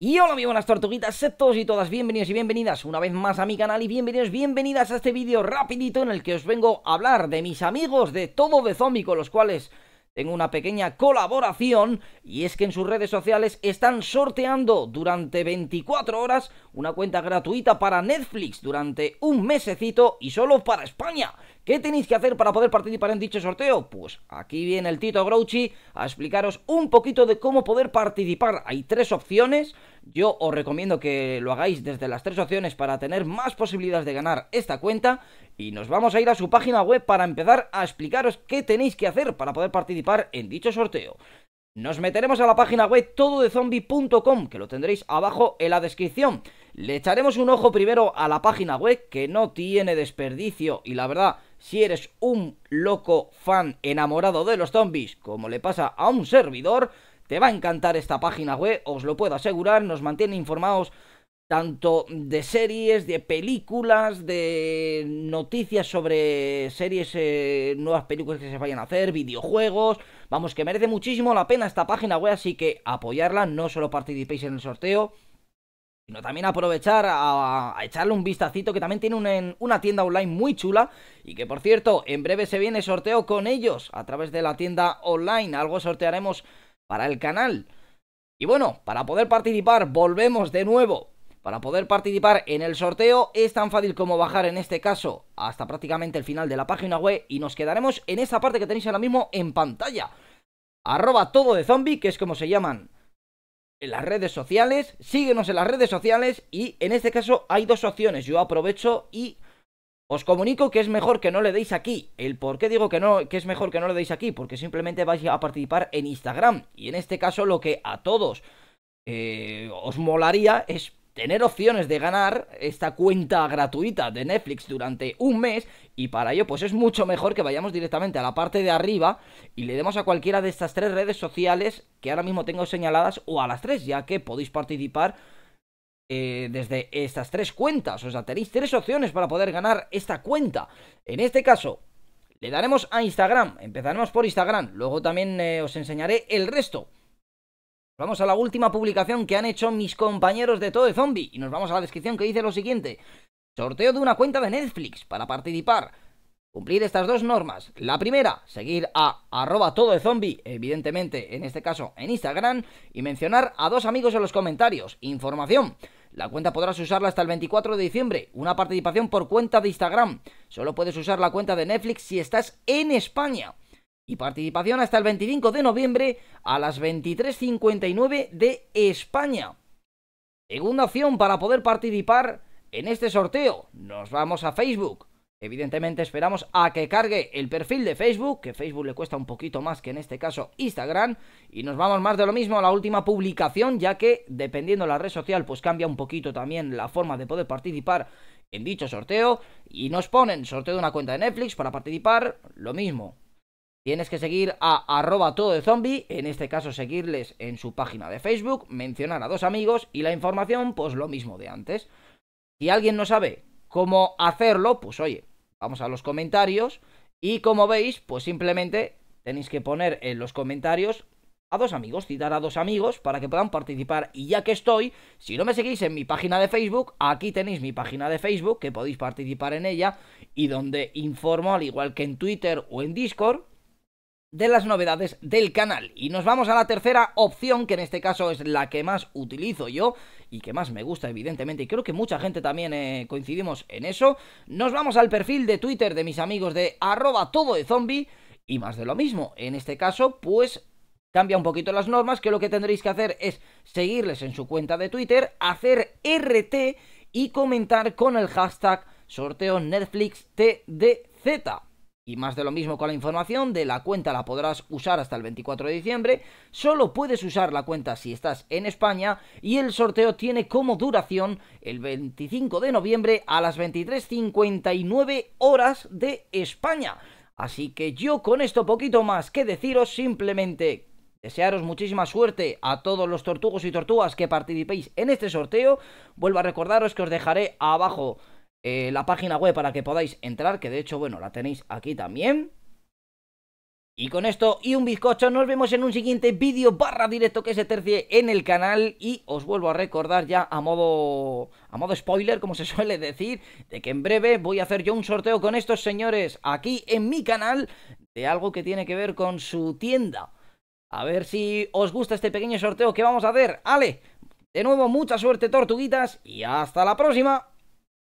Y hola mi buenas tortuguitas, septos y todas bienvenidos y bienvenidas una vez más a mi canal y bienvenidos, bienvenidas a este vídeo rapidito en el que os vengo a hablar de mis amigos de todo de zombie con los cuales tengo una pequeña colaboración y es que en sus redes sociales están sorteando durante 24 horas una cuenta gratuita para Netflix durante un mesecito y solo para España. ¿Qué tenéis que hacer para poder participar en dicho sorteo? Pues aquí viene el Tito Grouchy a explicaros un poquito de cómo poder participar. Hay tres opciones. Yo os recomiendo que lo hagáis desde las tres opciones para tener más posibilidades de ganar esta cuenta y nos vamos a ir a su página web para empezar a explicaros qué tenéis que hacer para poder participar en dicho sorteo. Nos meteremos a la página web tododezombie.com, que lo tendréis abajo en la descripción. Le echaremos un ojo primero a la página web, que no tiene desperdicio y la verdad, si eres un loco fan enamorado de los zombies, como le pasa a un servidor, te va a encantar esta página web, os lo puedo asegurar, nos mantiene informados tanto de series, de películas, de noticias sobre series, eh, nuevas películas que se vayan a hacer, videojuegos. Vamos, que merece muchísimo la pena esta página web, así que apoyarla, no solo participéis en el sorteo, sino también aprovechar a, echarle un vistacito que también tiene una tienda online muy chula y que por cierto en breve se viene sorteo con ellos a través de la tienda online algo sortearemos para el canal. Y bueno, para poder participar, volvemos de nuevo. Para poder participar en el sorteo es tan fácil como bajar en este caso hasta prácticamente el final de la página web y nos quedaremos en esa parte que tenéis ahora mismo en pantalla. Arroba todo de zombie, que es como se llaman en las redes sociales. Síguenos en las redes sociales y en este caso hay dos opciones. Yo aprovecho y os comunico que es mejor que no le deis aquí. El por qué digo que no, que es mejor que no le deis aquí, porque simplemente vais a participar en Instagram. Y en este caso, lo que a todos eh, os molaría es tener opciones de ganar esta cuenta gratuita de Netflix durante un mes. Y para ello, pues es mucho mejor que vayamos directamente a la parte de arriba y le demos a cualquiera de estas tres redes sociales que ahora mismo tengo señaladas o a las tres, ya que podéis participar eh, desde estas tres cuentas. O sea, tenéis tres opciones para poder ganar esta cuenta. En este caso, le daremos a Instagram. Empezaremos por Instagram. Luego también eh, os enseñaré el resto. Vamos a la última publicación que han hecho mis compañeros de Todo de Zombie. Y nos vamos a la descripción que dice lo siguiente. Sorteo de una cuenta de Netflix para participar. Cumplir estas dos normas. La primera, seguir a arroba todo de zombie, evidentemente en este caso en Instagram, y mencionar a dos amigos en los comentarios. Información. La cuenta podrás usarla hasta el 24 de diciembre, una participación por cuenta de Instagram. Solo puedes usar la cuenta de Netflix si estás en España. Y participación hasta el 25 de noviembre a las 23.59 de España. Segunda opción para poder participar en este sorteo. Nos vamos a Facebook. Evidentemente esperamos a que cargue el perfil de Facebook, que Facebook le cuesta un poquito más que en este caso Instagram, y nos vamos más de lo mismo a la última publicación, ya que dependiendo de la red social pues cambia un poquito también la forma de poder participar en dicho sorteo, y nos ponen sorteo de una cuenta de Netflix para participar, lo mismo. Tienes que seguir a arroba todo de zombie, en este caso seguirles en su página de Facebook, mencionar a dos amigos y la información pues lo mismo de antes. Si alguien no sabe cómo hacerlo, pues oye, Vamos a los comentarios. Y como veis, pues simplemente tenéis que poner en los comentarios a dos amigos, citar a dos amigos para que puedan participar. Y ya que estoy, si no me seguís en mi página de Facebook, aquí tenéis mi página de Facebook, que podéis participar en ella, y donde informo, al igual que en Twitter o en Discord, de las novedades del canal. Y nos vamos a la tercera opción, que en este caso es la que más utilizo yo y que más me gusta, evidentemente, y creo que mucha gente también eh, coincidimos en eso. Nos vamos al perfil de Twitter de mis amigos de arroba todo de zombie y más de lo mismo. En este caso, pues cambia un poquito las normas, que lo que tendréis que hacer es seguirles en su cuenta de Twitter, hacer RT y comentar con el hashtag sorteo Netflix y más de lo mismo con la información de la cuenta la podrás usar hasta el 24 de diciembre. Solo puedes usar la cuenta si estás en España y el sorteo tiene como duración el 25 de noviembre a las 23.59 horas de España. Así que yo con esto poquito más que deciros simplemente Desearos muchísima suerte a todos los tortugos y tortugas que participéis en este sorteo. Vuelvo a recordaros que os dejaré abajo eh, la página web para que podáis entrar, que de hecho, bueno, la tenéis aquí también. Y con esto y un bizcocho nos vemos en un siguiente vídeo barra directo que se tercie en el canal y os vuelvo a recordar ya a modo a modo spoiler, como se suele decir, de que en breve voy a hacer yo un sorteo con estos señores aquí en mi canal de algo que tiene que ver con su tienda. A ver si os gusta este pequeño sorteo que vamos a hacer. Ale, de nuevo mucha suerte tortuguitas y hasta la próxima.